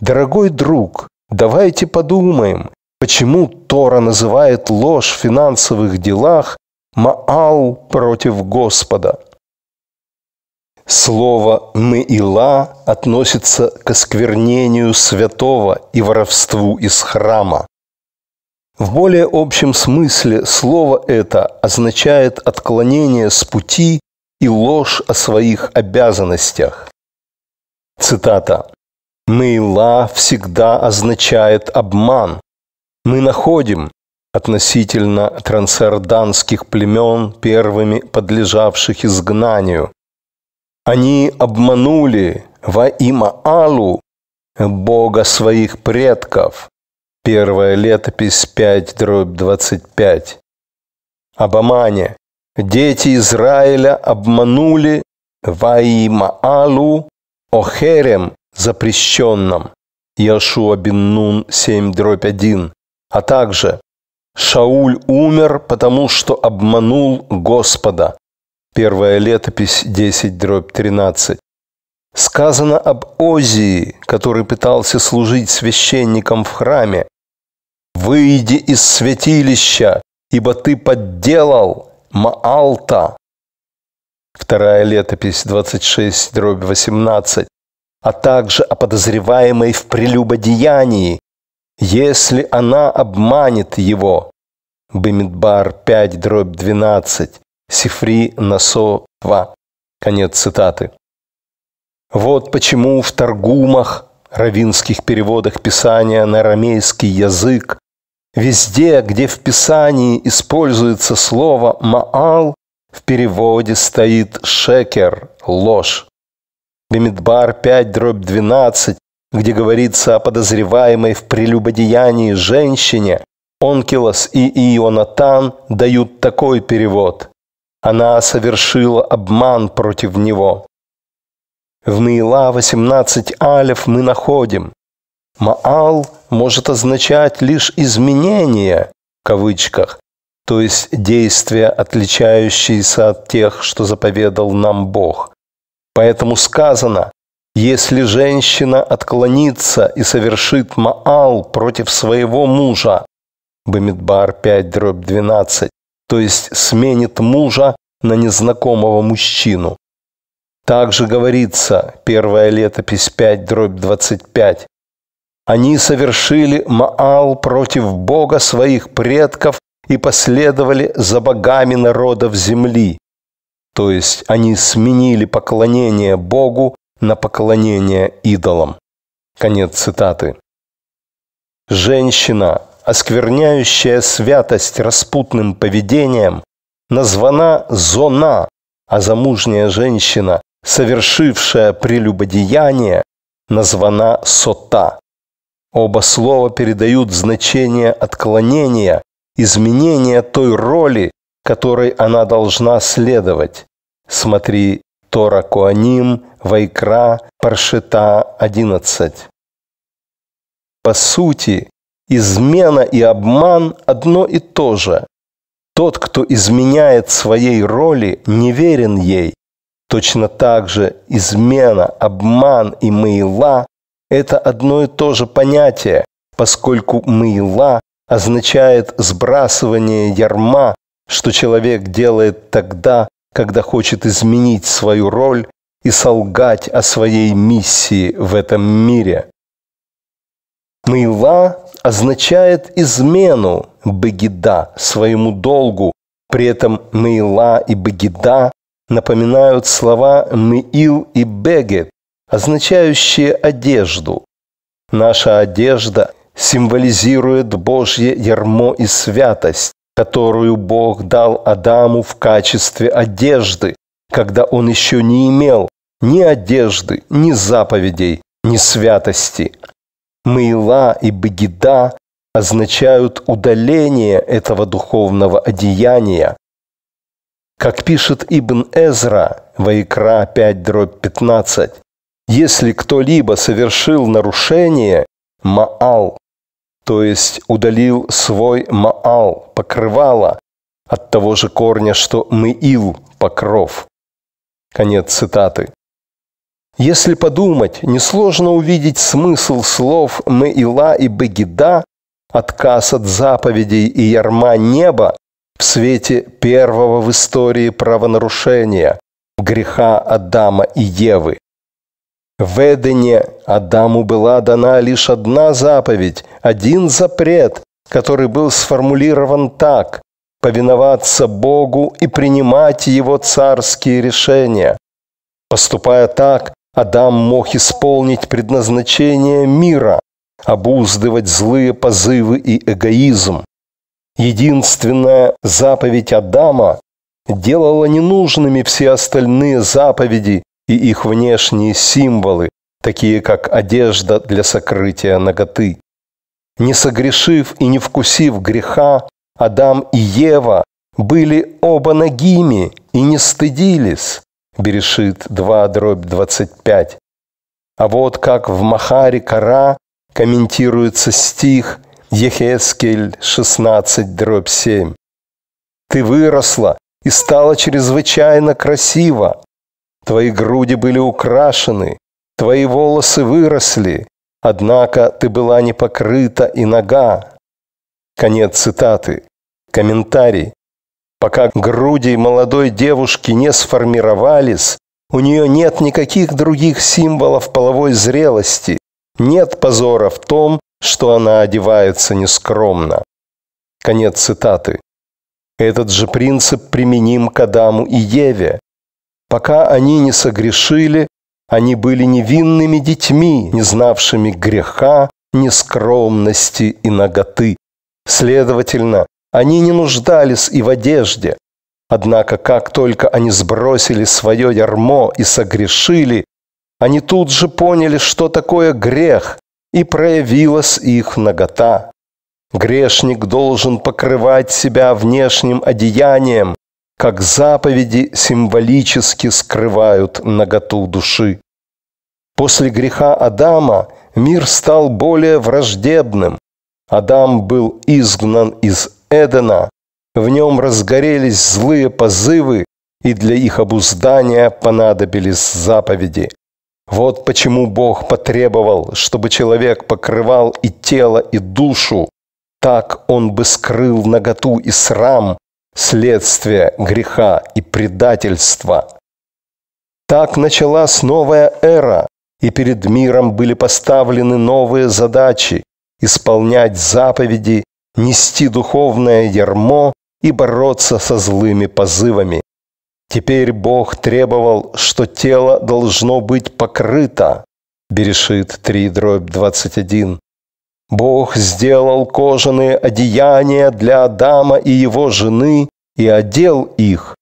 Дорогой друг, давайте подумаем, почему Тора называет ложь в финансовых делах Маал против Господа. Слово мыила относится к осквернению святого и воровству из храма. В более общем смысле слово это означает отклонение с пути и ложь о своих обязанностях. Цитата. Мейла всегда означает обман. Мы находим относительно трансорданских племен, первыми подлежавших изгнанию. Они обманули во имя Алу, бога своих предков. Первая летопись 5, дробь 25. Об Амане. Дети Израиля обманули во имя Алу, Охерем, запрещенном Иошуа бен Нун 7-1, а также «Шауль умер, потому что обманул Господа» Первая летопись 10-13. Сказано об Озии, который пытался служить священником в храме. «Выйди из святилища, ибо ты подделал Маалта». Вторая летопись 26, дробь 18 а также о подозреваемой в прелюбодеянии, если она обманет его. бимидбар 5, дробь 12, Сифри Насо 2. Конец цитаты. Вот почему в торгумах, равинских переводах Писания на арамейский язык, везде, где в Писании используется слово «маал», в переводе стоит «шекер» – ложь. Бемидбар 5, дробь 12, где говорится о подозреваемой в прелюбодеянии женщине, Онкилос и Ионатан дают такой перевод. Она совершила обман против него. В Мила 18 алев мы находим. Маал может означать лишь изменение, в кавычках, то есть действия, отличающиеся от тех, что заповедал нам Бог. Поэтому сказано, если женщина отклонится и совершит Маал против своего мужа, Бамидбар 5, дробь 12, то есть сменит мужа на незнакомого мужчину. Также говорится, первая летопись 5, дробь 25, они совершили Маал против Бога своих предков и последовали за богами народов земли. То есть они сменили поклонение Богу на поклонение идолам. Конец цитаты. Женщина, оскверняющая святость распутным поведением, названа зона, а замужняя женщина, совершившая прелюбодеяние, названа сота. Оба слова передают значение отклонения, изменения той роли, которой она должна следовать. Смотри Тора Коаним, Вайкра, Паршита 11. По сути, измена и обман одно и то же. Тот, кто изменяет своей роли, неверен ей. Точно так же измена, обман и мейла – это одно и то же понятие, поскольку мейла означает сбрасывание ярма, что человек делает тогда, когда хочет изменить свою роль и солгать о своей миссии в этом мире. Мыла означает измену Багида своему долгу. При этом Мейла и Багида напоминают слова Меил и Бегет, означающие одежду. Наша одежда символизирует Божье ярмо и святость, которую Бог дал Адаму в качестве одежды, когда он еще не имел ни одежды, ни заповедей, ни святости. Мейла и Бегида означают удаление этого духовного одеяния. Как пишет Ибн Эзра, Ваикра 5, дробь 15, «Если кто-либо совершил нарушение, Маал то есть удалил свой маал, покрывало, от того же корня, что мыил, покров. Конец цитаты. Если подумать, несложно увидеть смысл слов «мыила» и «бегида», отказ от заповедей и ярма неба в свете первого в истории правонарушения – греха Адама и Евы, в Эдене Адаму была дана лишь одна заповедь, один запрет, который был сформулирован так – повиноваться Богу и принимать Его царские решения. Поступая так, Адам мог исполнить предназначение мира, обуздывать злые позывы и эгоизм. Единственная заповедь Адама делала ненужными все остальные заповеди и их внешние символы, такие как одежда для сокрытия ноготы. Не согрешив и не вкусив греха, Адам и Ева были оба нагими и не стыдились. Берешит 2 дробь 25. А вот как в Махаре Кара комментируется стих Ехескель 16 дробь 7. «Ты выросла и стала чрезвычайно красива, твои груди были украшены, твои волосы выросли, однако ты была не покрыта и нога». Конец цитаты. Комментарий. Пока груди молодой девушки не сформировались, у нее нет никаких других символов половой зрелости, нет позора в том, что она одевается нескромно. Конец цитаты. Этот же принцип применим к Адаму и Еве. Пока они не согрешили, они были невинными детьми, не знавшими греха, нескромности и наготы. Следовательно, они не нуждались и в одежде. Однако, как только они сбросили свое ярмо и согрешили, они тут же поняли, что такое грех, и проявилась их нагота. Грешник должен покрывать себя внешним одеянием, как заповеди символически скрывают наготу души. После греха Адама мир стал более враждебным. Адам был изгнан из Эдена, в нем разгорелись злые позывы, и для их обуздания понадобились заповеди. Вот почему Бог потребовал, чтобы человек покрывал и тело, и душу. Так он бы скрыл наготу и срам, следствие греха и предательства. Так началась новая эра, и перед миром были поставлены новые задачи – исполнять заповеди, нести духовное ярмо и бороться со злыми позывами. Теперь Бог требовал, что тело должно быть покрыто. Берешит 3, дробь 21. Бог сделал кожаные одеяния для Адама и его жены и одел их.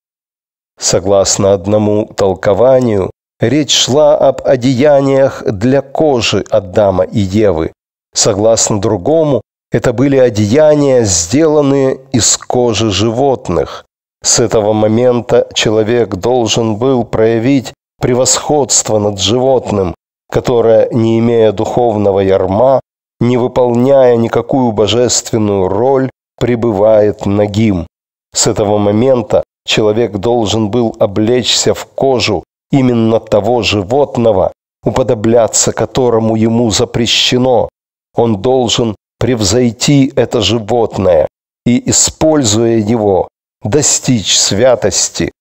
Согласно одному толкованию, речь шла об одеяниях для кожи Адама и Евы. Согласно другому, это были одеяния, сделанные из кожи животных. С этого момента человек должен был проявить превосходство над животным, которое, не имея духовного ярма, не выполняя никакую божественную роль, пребывает нагим. С этого момента человек должен был облечься в кожу именно того животного, уподобляться которому ему запрещено. Он должен превзойти это животное и, используя его, достичь святости.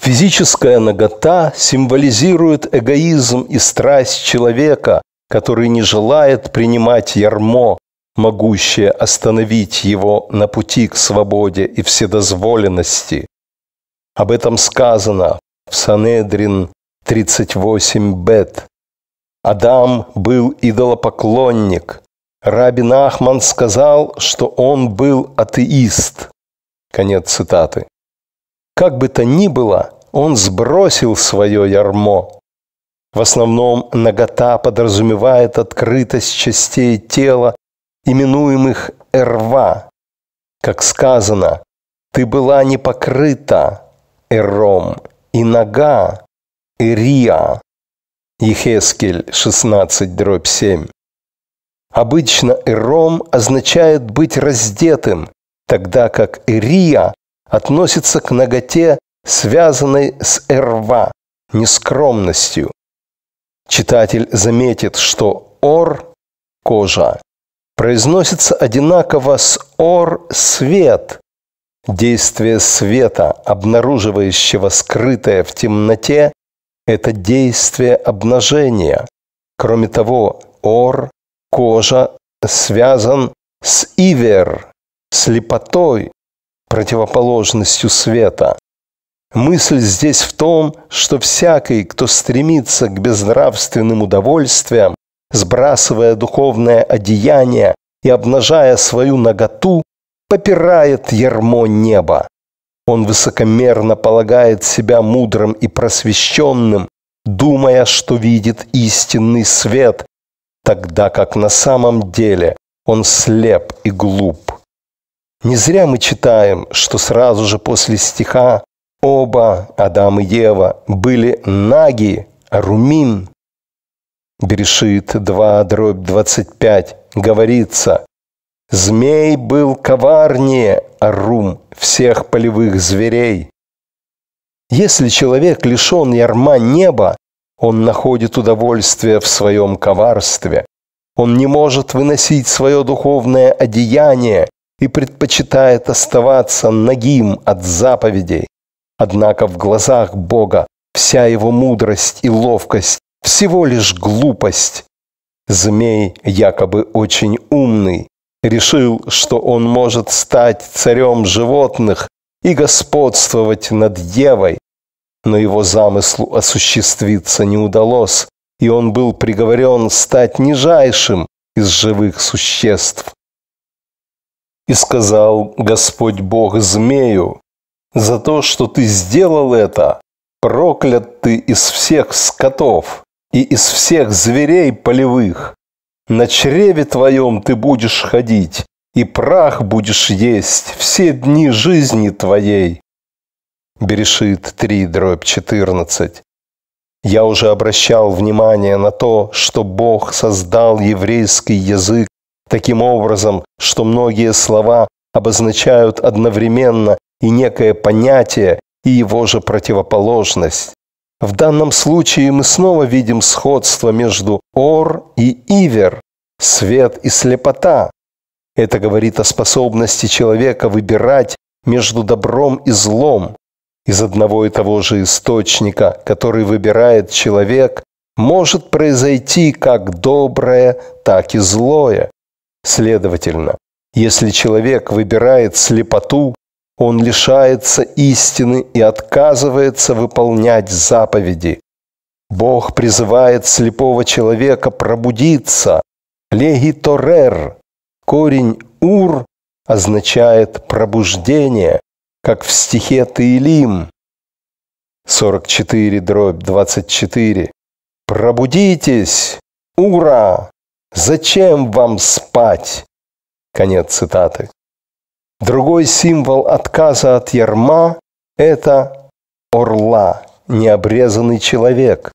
Физическая нагота символизирует эгоизм и страсть человека, который не желает принимать ярмо, могущее остановить его на пути к свободе и вседозволенности. Об этом сказано в Санедрин 38 бет. Адам был идолопоклонник. Рабин Ахман сказал, что он был атеист. Конец цитаты. Как бы то ни было, он сбросил свое ярмо, в основном нагота подразумевает открытость частей тела, именуемых эрва. Как сказано, ты была не покрыта эром, и нога эрия. Ехескель 16:7. Обычно эром означает быть раздетым, тогда как эрия относится к ноготе, связанной с эрва, нескромностью. Читатель заметит, что ор – кожа произносится одинаково с ор – свет. Действие света, обнаруживающего скрытое в темноте, это действие обнажения. Кроме того, ор, кожа, связан с ивер, слепотой, противоположностью света. Мысль здесь в том, что всякий, кто стремится к безнравственным удовольствиям, сбрасывая духовное одеяние и обнажая свою наготу, попирает ярмо неба. Он высокомерно полагает себя мудрым и просвещенным, думая, что видит истинный свет, тогда как на самом деле он слеп и глуп. Не зря мы читаем, что сразу же после стиха Оба, Адам и Ева, были наги, Румин Берешит 2, дробь 25, говорится, «Змей был коварнее, арум, всех полевых зверей». Если человек лишен ярма неба, он находит удовольствие в своем коварстве. Он не может выносить свое духовное одеяние и предпочитает оставаться нагим от заповедей. Однако в глазах Бога вся его мудрость и ловкость всего лишь глупость. Змей, якобы очень умный, решил, что он может стать царем животных и господствовать над Евой, но его замыслу осуществиться не удалось, и он был приговорен стать нижайшим из живых существ. И сказал Господь Бог змею, за то, что ты сделал это, проклят ты из всех скотов и из всех зверей полевых. На чреве твоем ты будешь ходить, и прах будешь есть все дни жизни твоей. Берешит 3, дробь 14. Я уже обращал внимание на то, что Бог создал еврейский язык таким образом, что многие слова обозначают одновременно и некое понятие, и его же противоположность. В данном случае мы снова видим сходство между ор и ивер, свет и слепота. Это говорит о способности человека выбирать между добром и злом. Из одного и того же источника, который выбирает человек, может произойти как доброе, так и злое. Следовательно, если человек выбирает слепоту, он лишается истины и отказывается выполнять заповеди. Бог призывает слепого человека пробудиться. Леги Торер, корень Ур, означает пробуждение, как в стихе Таилим 44 дробь 24. Пробудитесь! Ура! Зачем вам спать? Конец цитаты. Другой символ отказа от ярма – это орла, необрезанный человек.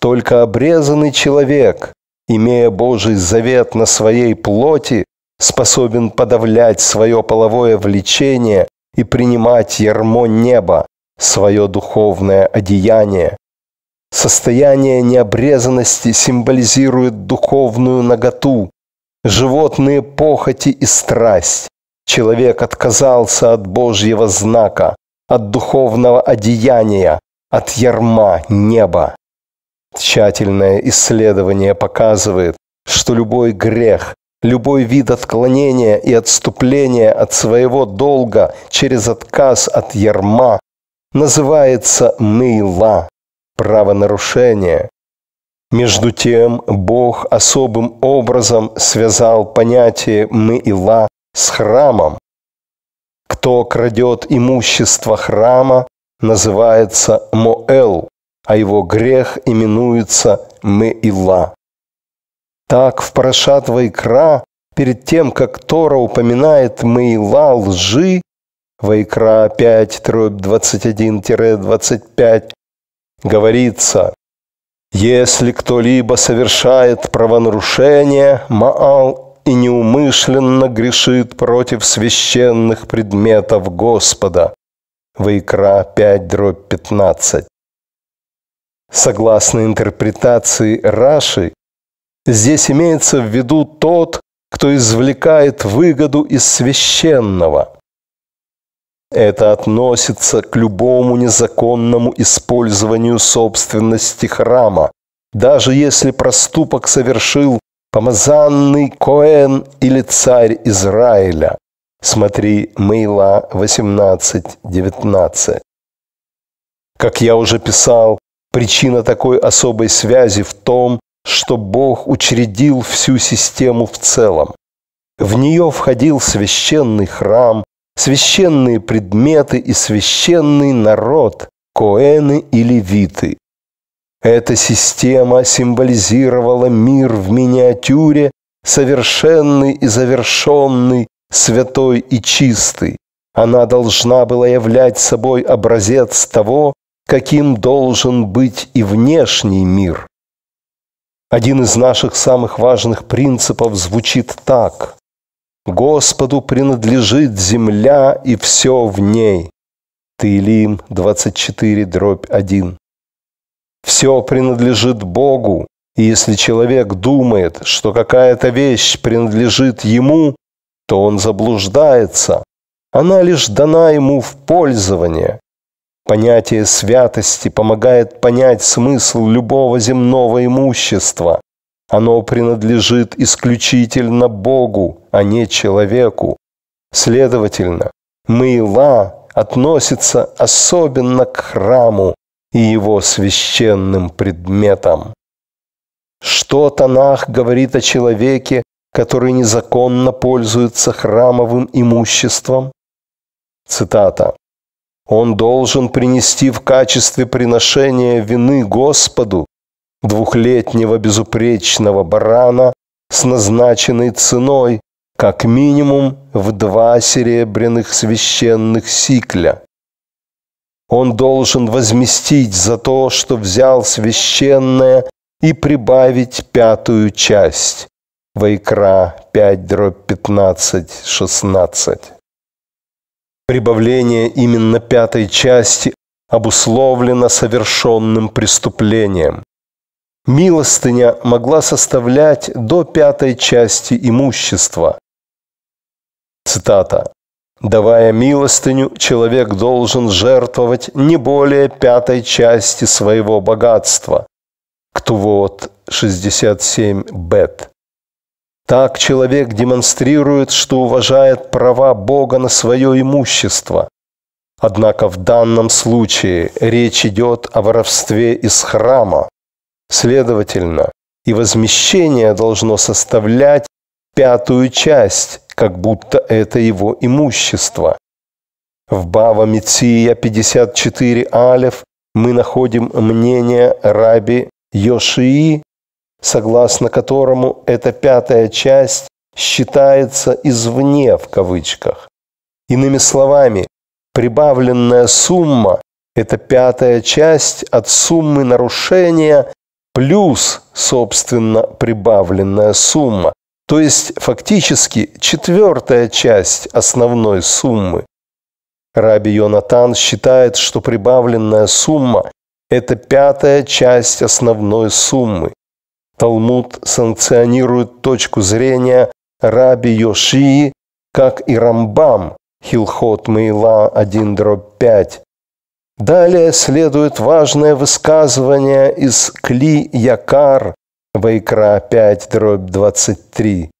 Только обрезанный человек, имея Божий завет на своей плоти, способен подавлять свое половое влечение и принимать ярмо неба, свое духовное одеяние. Состояние необрезанности символизирует духовную наготу, животные похоти и страсть, Человек отказался от Божьего знака, от духовного одеяния, от ярма неба. Тщательное исследование показывает, что любой грех, любой вид отклонения и отступления от своего долга через отказ от ярма называется мыла, правонарушение. Между тем, Бог особым образом связал понятие «мыила» с храмом. Кто крадет имущество храма, называется Моэл, а его грех именуется Меила. Так в Парашат Вайкра, перед тем, как Тора упоминает Меила лжи, Вайкра 521 25 говорится, «Если кто-либо совершает правонарушение, Маал и неумышленно грешит против священных предметов Господа. Вайкра 5, дробь 15. Согласно интерпретации Раши, здесь имеется в виду тот, кто извлекает выгоду из священного. Это относится к любому незаконному использованию собственности храма, даже если проступок совершил помазанный Коэн или царь Израиля. Смотри, Мейла 18.19. Как я уже писал, причина такой особой связи в том, что Бог учредил всю систему в целом. В нее входил священный храм, священные предметы и священный народ, коэны и левиты. Эта система символизировала мир в миниатюре, совершенный и завершенный, святой и чистый. Она должна была являть собой образец того, каким должен быть и внешний мир. Один из наших самых важных принципов звучит так. Господу принадлежит земля и все в ней. Таилим 24, дробь 1. Все принадлежит Богу. И если человек думает, что какая-то вещь принадлежит ему, то он заблуждается. Она лишь дана ему в пользование. Понятие святости помогает понять смысл любого земного имущества. Оно принадлежит исключительно Богу, а не человеку. Следовательно, мыла относится особенно к храму, и его священным предметом. Что Танах говорит о человеке, который незаконно пользуется храмовым имуществом? Цитата. Он должен принести в качестве приношения вины Господу двухлетнего безупречного барана с назначенной ценой как минимум в два серебряных священных сикля. Он должен возместить за то, что взял священное, и прибавить пятую часть. Вайкра 5 дробь 15, 16. Прибавление именно пятой части обусловлено совершенным преступлением. Милостыня могла составлять до пятой части имущества. Цитата. Давая милостыню, человек должен жертвовать не более пятой части своего богатства. Ктувот 67 бет. Так человек демонстрирует, что уважает права Бога на свое имущество. Однако в данном случае речь идет о воровстве из храма. Следовательно, и возмещение должно составлять пятую часть как будто это его имущество. В Бава Митсия 54 Алев мы находим мнение Раби Йошии, согласно которому эта пятая часть считается «извне» в кавычках. Иными словами, прибавленная сумма – это пятая часть от суммы нарушения плюс, собственно, прибавленная сумма. То есть фактически четвертая часть основной суммы. Раби Йонатан считает, что прибавленная сумма – это пятая часть основной суммы. Талмуд санкционирует точку зрения Раби Йошии, как и Рамбам, Хилхот Мейла 1.5. Далее следует важное высказывание из Кли Якар Вайкра 5, дробь 23.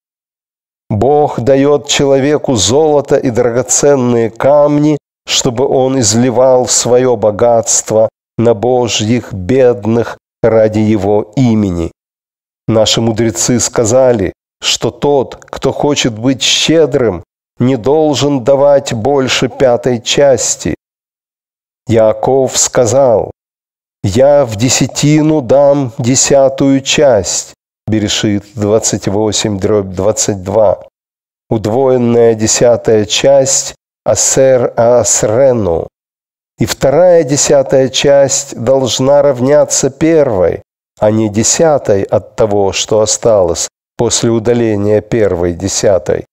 Бог дает человеку золото и драгоценные камни, чтобы он изливал свое богатство на Божьих бедных ради его имени. Наши мудрецы сказали, что тот, кто хочет быть щедрым, не должен давать больше пятой части. Яков сказал, «Я в десятину дам десятую часть», Берешит 28, дробь 22. Удвоенная десятая часть Асер Аасрену. И вторая десятая часть должна равняться первой, а не десятой от того, что осталось после удаления первой десятой.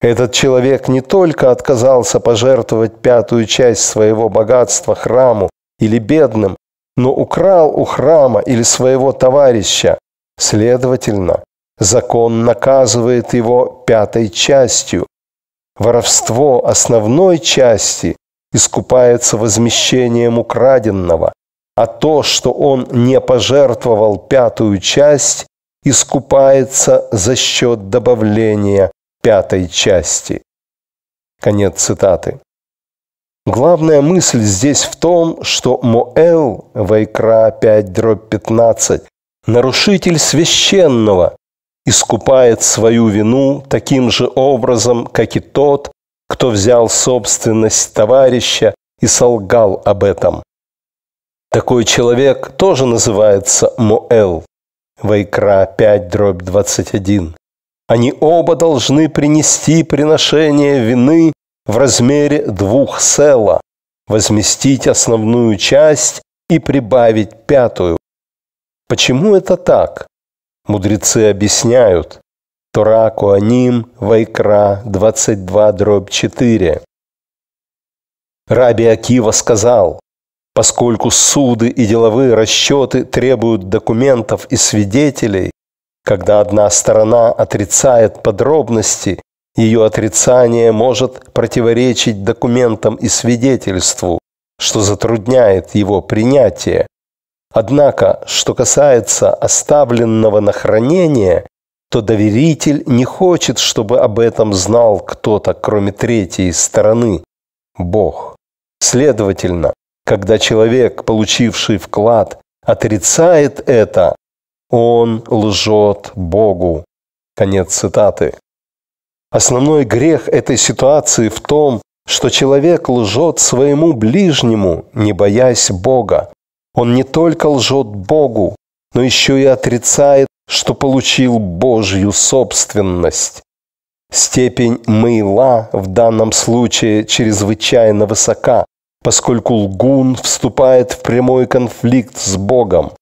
Этот человек не только отказался пожертвовать пятую часть своего богатства храму или бедным, но украл у храма или своего товарища. Следовательно, закон наказывает его пятой частью. Воровство основной части искупается возмещением украденного, а то, что он не пожертвовал пятую часть, искупается за счет добавления пятой части. Конец цитаты. Главная мысль здесь в том, что Моэл, Вайкра 5, дробь 15, нарушитель священного, искупает свою вину таким же образом, как и тот, кто взял собственность товарища и солгал об этом. Такой человек тоже называется Моэл. Вайкра 5, дробь 21. Они оба должны принести приношение вины в размере двух села, возместить основную часть и прибавить пятую. Почему это так? Мудрецы объясняют. Тора Куаним Вайкра 22 дробь 4. Раби Акива сказал, поскольку суды и деловые расчеты требуют документов и свидетелей, когда одна сторона отрицает подробности, ее отрицание может противоречить документам и свидетельству, что затрудняет его принятие. Однако, что касается оставленного на хранение, то доверитель не хочет, чтобы об этом знал кто-то, кроме третьей стороны – Бог. Следовательно, когда человек, получивший вклад, отрицает это, он лжет Богу. Конец цитаты. Основной грех этой ситуации в том, что человек лжет своему ближнему, не боясь Бога. Он не только лжет Богу, но еще и отрицает, что получил Божью собственность. Степень мыла в данном случае чрезвычайно высока, поскольку лгун вступает в прямой конфликт с Богом.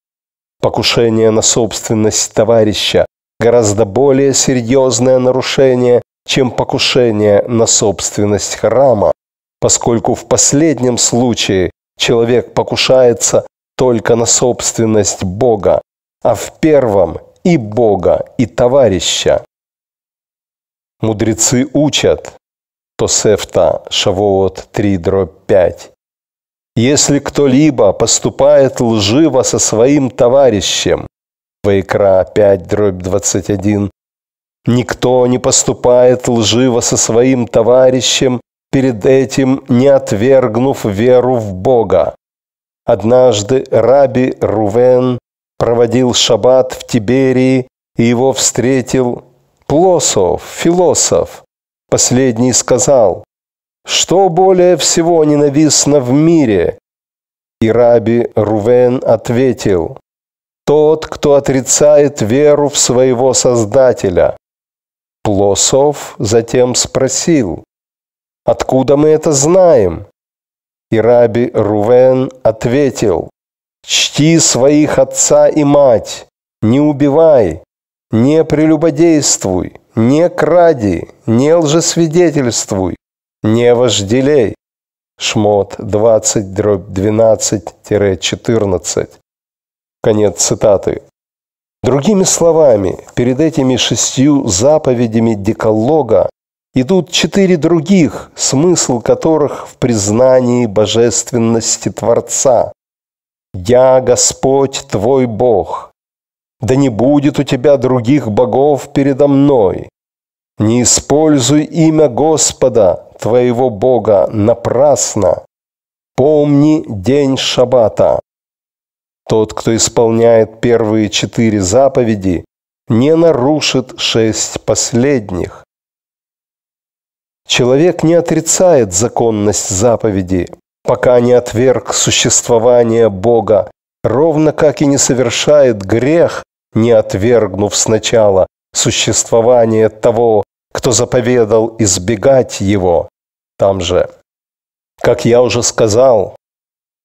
Покушение на собственность товарища – гораздо более серьезное нарушение, чем покушение на собственность храма, поскольку в последнем случае человек покушается только на собственность Бога, а в первом и Бога, и товарища. Мудрецы учат, то сефта Шавоот 3, дробь 5. Если кто-либо поступает лживо со своим товарищем, Вайкра 5, дробь 21, Никто не поступает лживо со своим товарищем, перед этим не отвергнув веру в Бога. Однажды раби Рувен проводил шаббат в Тиберии, и его встретил Плосов, философ. Последний сказал, «Что более всего ненавистно в мире?» И раби Рувен ответил, «Тот, кто отрицает веру в своего Создателя». Плосов затем спросил, «Откуда мы это знаем?» И раби Рувен ответил, «Чти своих отца и мать, не убивай, не прелюбодействуй, не кради, не лжесвидетельствуй, не вожделей». Шмот 20, дробь 12-14. Конец цитаты. Другими словами, перед этими шестью заповедями Декалога идут четыре других, смысл которых в признании божественности Творца. «Я Господь твой Бог, да не будет у тебя других богов передо мной. Не используй имя Господа, твоего Бога, напрасно. Помни день Шаббата. Тот, кто исполняет первые четыре заповеди, не нарушит шесть последних. Человек не отрицает законность заповеди, пока не отверг существование Бога, ровно как и не совершает грех, не отвергнув сначала существование того, кто заповедал избегать его. Там же, как я уже сказал,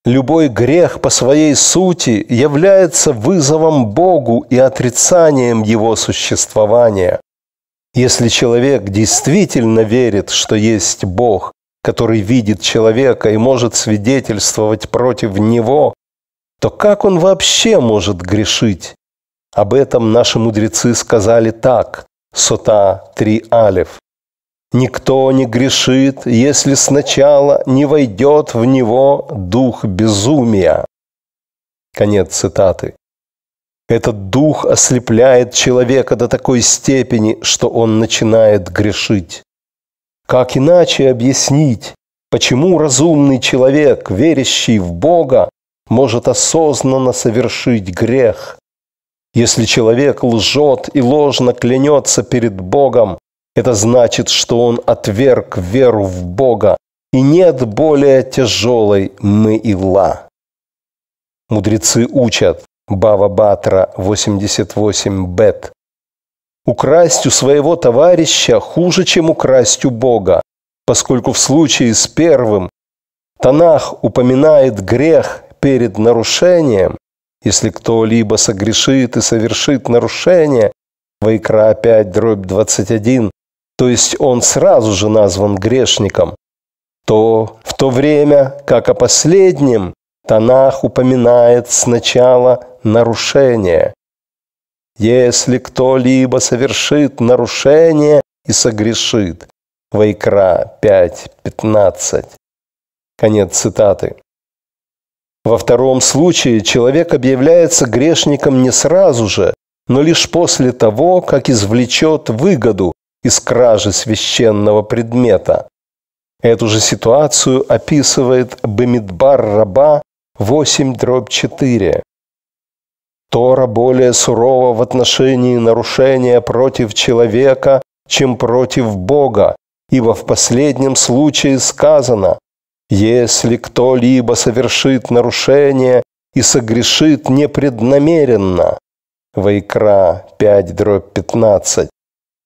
Любой грех по своей сути является вызовом Богу и отрицанием Его существования. Если человек действительно верит, что есть Бог, который видит человека и может свидетельствовать против него, то как он вообще может грешить? Об этом наши мудрецы сказали так, Сота 3 Алиф. Никто не грешит, если сначала не войдет в него дух безумия. Конец цитаты. Этот дух ослепляет человека до такой степени, что он начинает грешить. Как иначе объяснить, почему разумный человек, верящий в Бога, может осознанно совершить грех? Если человек лжет и ложно клянется перед Богом, это значит, что он отверг веру в Бога, и нет более тяжелой мыила. Мудрецы учат Бава Батра 88 Бет. Украсть у своего товарища хуже, чем украсть у Бога, поскольку в случае с первым Танах упоминает грех перед нарушением, если кто-либо согрешит и совершит нарушение, Вайкра 5, дробь 21, то есть он сразу же назван грешником, то в то время, как о последнем, Танах упоминает сначала нарушение. «Если кто-либо совершит нарушение и согрешит» Вайкра 5.15. Конец цитаты. Во втором случае человек объявляется грешником не сразу же, но лишь после того, как извлечет выгоду, из кражи священного предмета. Эту же ситуацию описывает Бамидбар Раба 8,4. Тора более сурова в отношении нарушения против человека, чем против Бога, ибо в последнем случае сказано, если кто-либо совершит нарушение и согрешит непреднамеренно, Вайкра 5 дробь 15,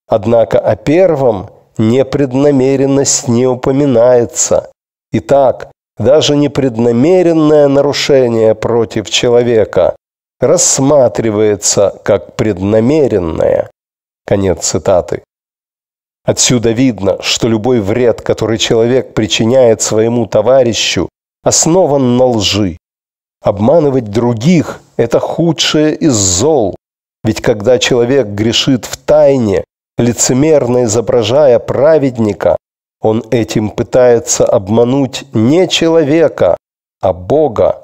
Однако о первом непреднамеренность не упоминается. Итак, даже непреднамеренное нарушение против человека рассматривается как преднамеренное. Конец цитаты. Отсюда видно, что любой вред, который человек причиняет своему товарищу, основан на лжи. Обманывать других – это худшее из зол. Ведь когда человек грешит в тайне, лицемерно изображая праведника, он этим пытается обмануть не человека, а Бога.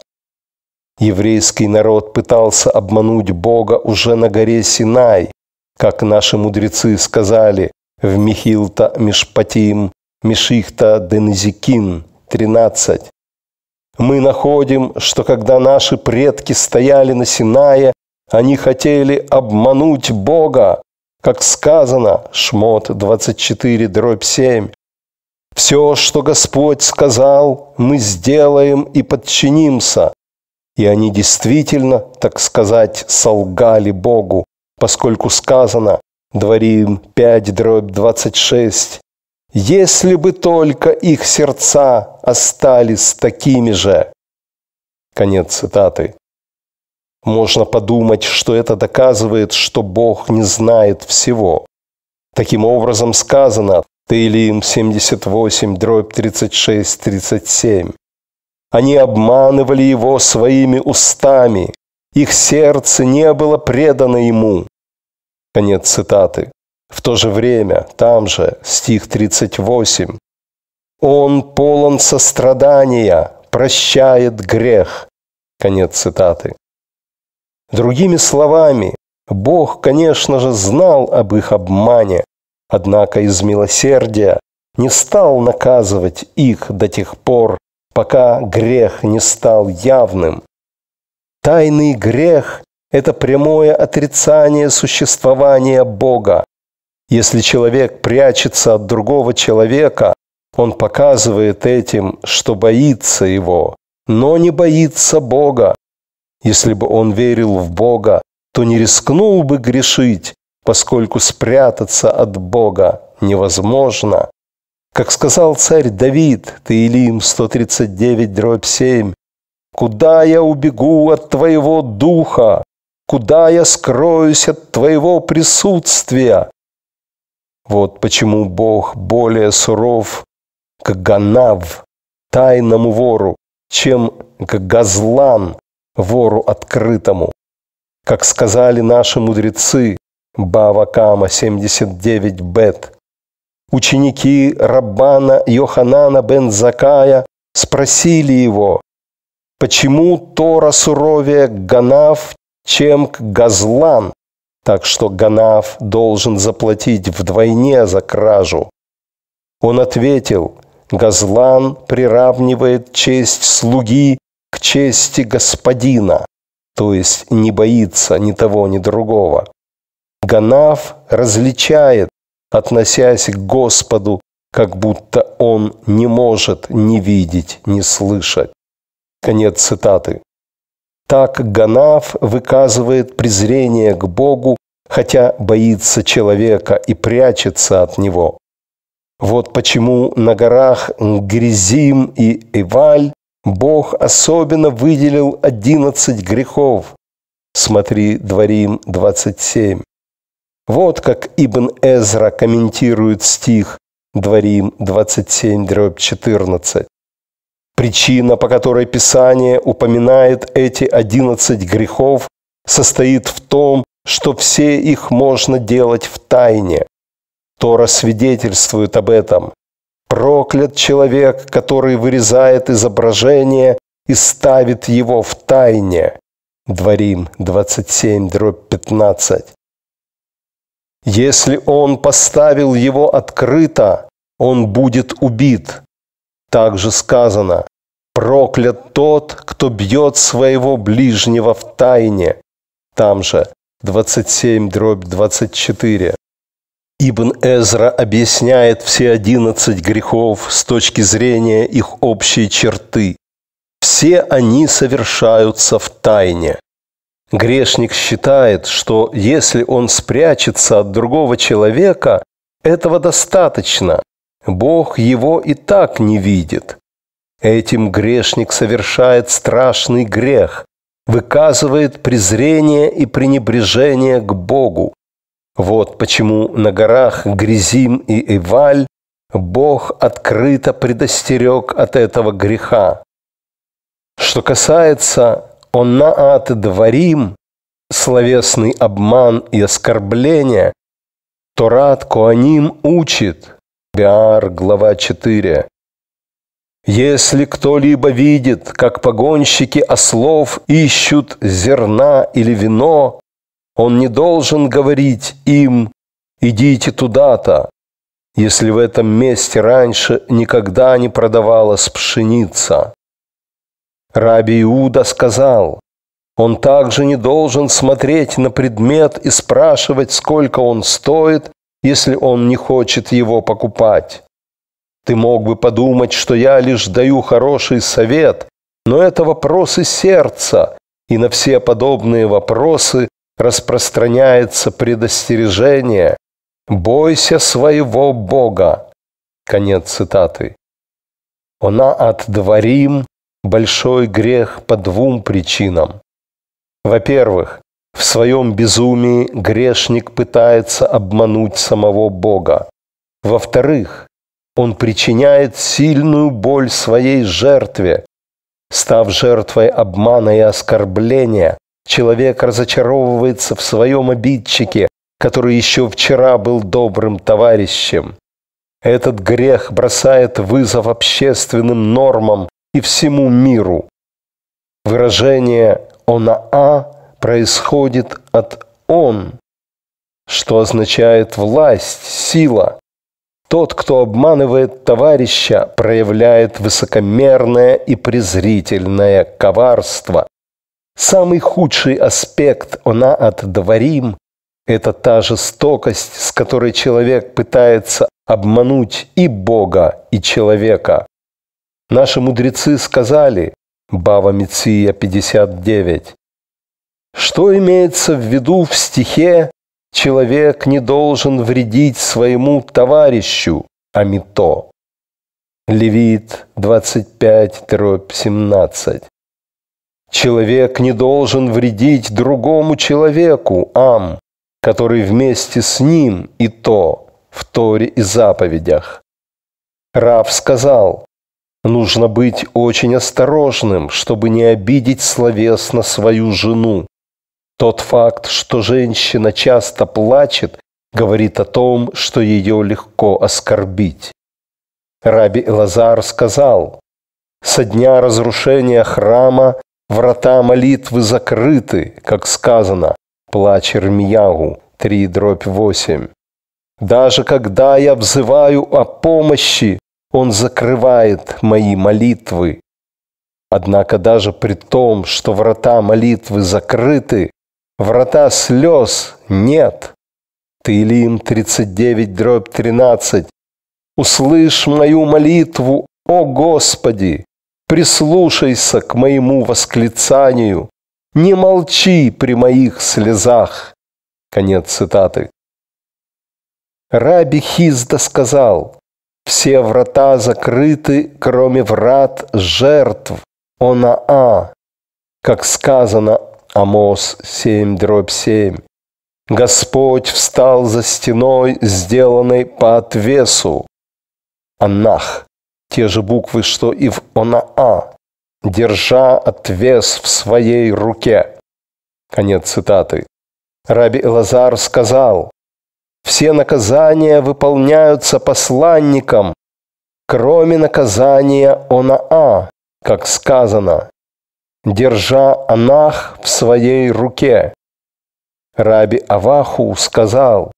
Еврейский народ пытался обмануть Бога уже на горе Синай, как наши мудрецы сказали в Михилта Мишпатим Мишихта Денезикин 13. Мы находим, что когда наши предки стояли на Синае, они хотели обмануть Бога, как сказано, Шмот 24, дробь 7, «Все, что Господь сказал, мы сделаем и подчинимся». И они действительно, так сказать, солгали Богу, поскольку сказано, Дворим 5, дробь 26, «Если бы только их сердца остались такими же». Конец цитаты. Можно подумать, что это доказывает, что Бог не знает всего. Таким образом сказано Таилим 78, дробь 36, 37. Они обманывали его своими устами, их сердце не было предано ему. Конец цитаты. В то же время, там же, стих 38. Он полон сострадания, прощает грех. Конец цитаты. Другими словами, Бог, конечно же, знал об их обмане, однако из милосердия не стал наказывать их до тех пор, пока грех не стал явным. Тайный грех – это прямое отрицание существования Бога. Если человек прячется от другого человека, он показывает этим, что боится его, но не боится Бога если бы он верил в Бога, то не рискнул бы грешить, поскольку спрятаться от Бога невозможно. Как сказал царь Давид, Таилим 139, дробь 7, «Куда я убегу от Твоего Духа? Куда я скроюсь от Твоего присутствия?» Вот почему Бог более суров к Ганав, тайному вору, чем к Газлан, вору открытому. Как сказали наши мудрецы, Бава Кама 79 Бет, ученики Раббана Йоханана бен Закая спросили его, почему Тора суровее Ганав, чем к Газлан, так что Ганав должен заплатить вдвойне за кражу. Он ответил, Газлан приравнивает честь слуги к чести господина, то есть не боится ни того, ни другого. Ганав различает, относясь к Господу, как будто он не может не видеть, не слышать. Конец цитаты. Так Ганав выказывает презрение к Богу, хотя боится человека и прячется от него. Вот почему на горах Гризим и Иваль Бог особенно выделил 11 грехов. Смотри, Дворим 27. Вот как Ибн Эзра комментирует стих Дворим 27, дробь 14. Причина, по которой Писание упоминает эти 11 грехов, состоит в том, что все их можно делать в тайне. Тора свидетельствует об этом. Проклят человек, который вырезает изображение и ставит его в тайне. Дворим 27, дробь 15. Если он поставил его открыто, он будет убит. Также сказано, проклят тот, кто бьет своего ближнего в тайне. Там же 27 дробь 24. Ибн Эзра объясняет все одиннадцать грехов с точки зрения их общей черты. Все они совершаются в тайне. Грешник считает, что если он спрячется от другого человека, этого достаточно. Бог его и так не видит. Этим грешник совершает страшный грех, выказывает презрение и пренебрежение к Богу. Вот почему на горах Гризим и Иваль Бог открыто предостерег от этого греха. Что касается «Оннаат дворим» – словесный обман и оскорбление, Торат Коаним учит, Биар, глава 4. Если кто-либо видит, как погонщики ослов ищут зерна или вино, он не должен говорить им «идите туда-то», если в этом месте раньше никогда не продавалась пшеница. Раби Иуда сказал, он также не должен смотреть на предмет и спрашивать, сколько он стоит, если он не хочет его покупать. Ты мог бы подумать, что я лишь даю хороший совет, но это вопросы сердца, и на все подобные вопросы распространяется предостережение «Бойся своего Бога». Конец цитаты. Она отдворим большой грех по двум причинам. Во-первых, в своем безумии грешник пытается обмануть самого Бога. Во-вторых, он причиняет сильную боль своей жертве, став жертвой обмана и оскорбления, Человек разочаровывается в своем обидчике, который еще вчера был добрым товарищем. Этот грех бросает вызов общественным нормам и всему миру. Выражение «онаа» происходит от «он», что означает власть, сила. Тот, кто обманывает товарища, проявляет высокомерное и презрительное коварство. Самый худший аспект она от дворим – это та жестокость, с которой человек пытается обмануть и Бога, и человека. Наши мудрецы сказали, Бава Меция 59, что имеется в виду в стихе «Человек не должен вредить своему товарищу, амито». Левит 25, 17. Человек не должен вредить другому человеку, ам, который вместе с ним и то в Торе и заповедях. Рав сказал, нужно быть очень осторожным, чтобы не обидеть словесно свою жену. Тот факт, что женщина часто плачет, говорит о том, что ее легко оскорбить. Раби Лазар сказал, «Со дня разрушения храма Врата молитвы закрыты, как сказано, плач Ирмиягу 3 дробь 8. Даже когда я взываю о помощи, он закрывает мои молитвы. Однако даже при том, что врата молитвы закрыты, врата слез нет. Таилим 39 дробь 13. Услышь мою молитву, о Господи, прислушайся к моему восклицанию, не молчи при моих слезах». Конец цитаты. Раби Хизда сказал, «Все врата закрыты, кроме врат жертв, Онаа, как сказано Амос 7, дробь 7. Господь встал за стеной, сделанной по отвесу. Анах те же буквы, что и в Онаа, держа отвес в своей руке. Конец цитаты. Раби Лазар сказал, «Все наказания выполняются посланником, кроме наказания Онаа, как сказано, держа Анах в своей руке». Раби Аваху сказал,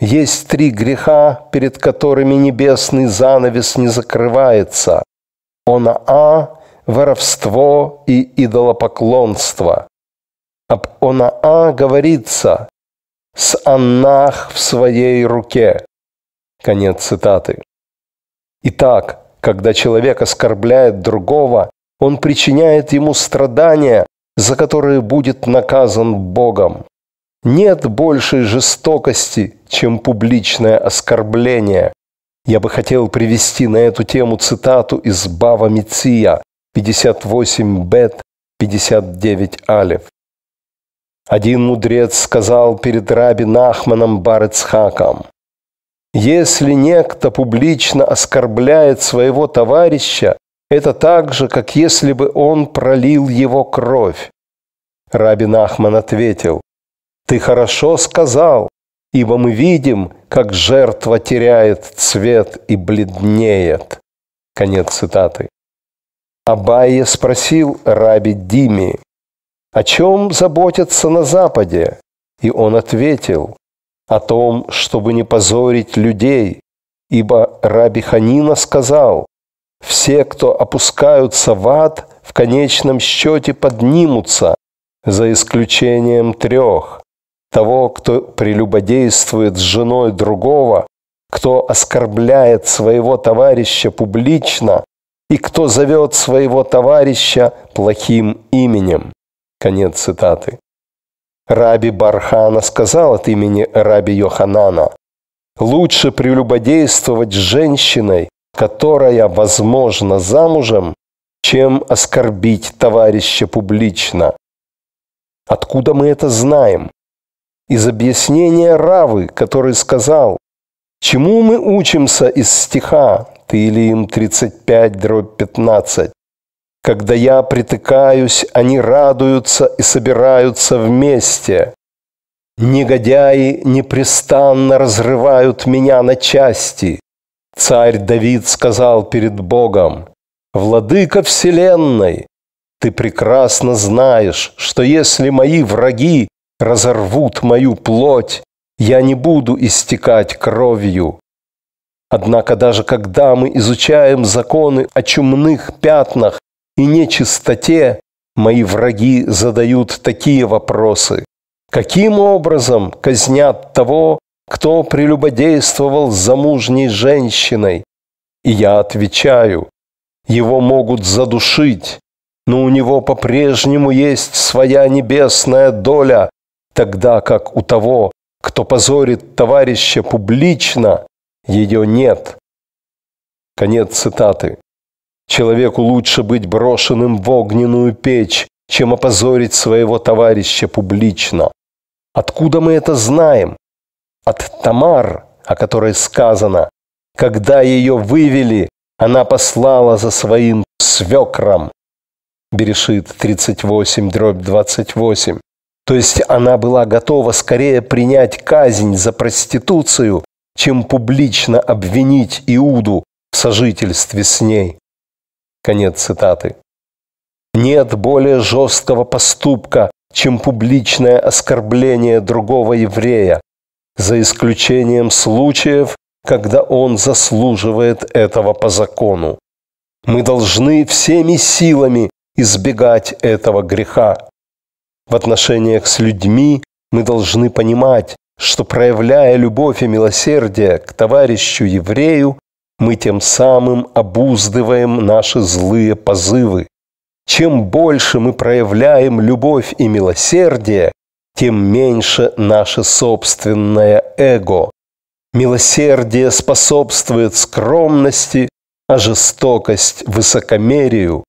есть три греха, перед которыми небесный занавес не закрывается. Он а воровство и идолопоклонство. Об Онаа говорится «с Аннах в своей руке». Конец цитаты. Итак, когда человек оскорбляет другого, он причиняет ему страдания, за которые будет наказан Богом. Нет большей жестокости, чем публичное оскорбление. Я бы хотел привести на эту тему цитату из Бава Миция, 58 Бет, 59 Алев. Один мудрец сказал перед раби Нахманом Барецхаком, «Если некто публично оскорбляет своего товарища, это так же, как если бы он пролил его кровь». Раби Нахман ответил, ты хорошо сказал, ибо мы видим, как жертва теряет цвет и бледнеет. Конец цитаты. Абайе спросил раби Дими, о чем заботятся на Западе? И он ответил, о том, чтобы не позорить людей, ибо раби Ханина сказал, все, кто опускаются в ад, в конечном счете поднимутся, за исключением трех того, кто прелюбодействует с женой другого, кто оскорбляет своего товарища публично и кто зовет своего товарища плохим именем. Конец цитаты. Раби Бархана сказал от имени Раби Йоханана, «Лучше прелюбодействовать с женщиной, которая, возможно, замужем, чем оскорбить товарища публично». Откуда мы это знаем? из объяснения Равы, который сказал, «Чему мы учимся из стиха Тилиим 35, дробь 15? Когда я притыкаюсь, они радуются и собираются вместе. Негодяи непрестанно разрывают меня на части. Царь Давид сказал перед Богом, «Владыка Вселенной, ты прекрасно знаешь, что если мои враги разорвут мою плоть, я не буду истекать кровью. Однако даже когда мы изучаем законы о чумных пятнах и нечистоте, мои враги задают такие вопросы. Каким образом казнят того, кто прелюбодействовал с замужней женщиной? И я отвечаю, его могут задушить, но у него по-прежнему есть своя небесная доля тогда как у того, кто позорит товарища публично, ее нет. Конец цитаты. Человеку лучше быть брошенным в огненную печь, чем опозорить своего товарища публично. Откуда мы это знаем? От Тамар, о которой сказано, когда ее вывели, она послала за своим свекром. Берешит 38, дробь 28. То есть она была готова скорее принять казнь за проституцию, чем публично обвинить Иуду в сожительстве с ней. Конец цитаты. Нет более жесткого поступка, чем публичное оскорбление другого еврея, за исключением случаев, когда он заслуживает этого по закону. Мы должны всеми силами избегать этого греха в отношениях с людьми мы должны понимать, что проявляя любовь и милосердие к товарищу еврею, мы тем самым обуздываем наши злые позывы. Чем больше мы проявляем любовь и милосердие, тем меньше наше собственное эго. Милосердие способствует скромности, а жестокость – высокомерию.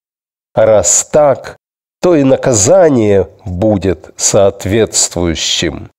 А раз так, то и наказание будет соответствующим.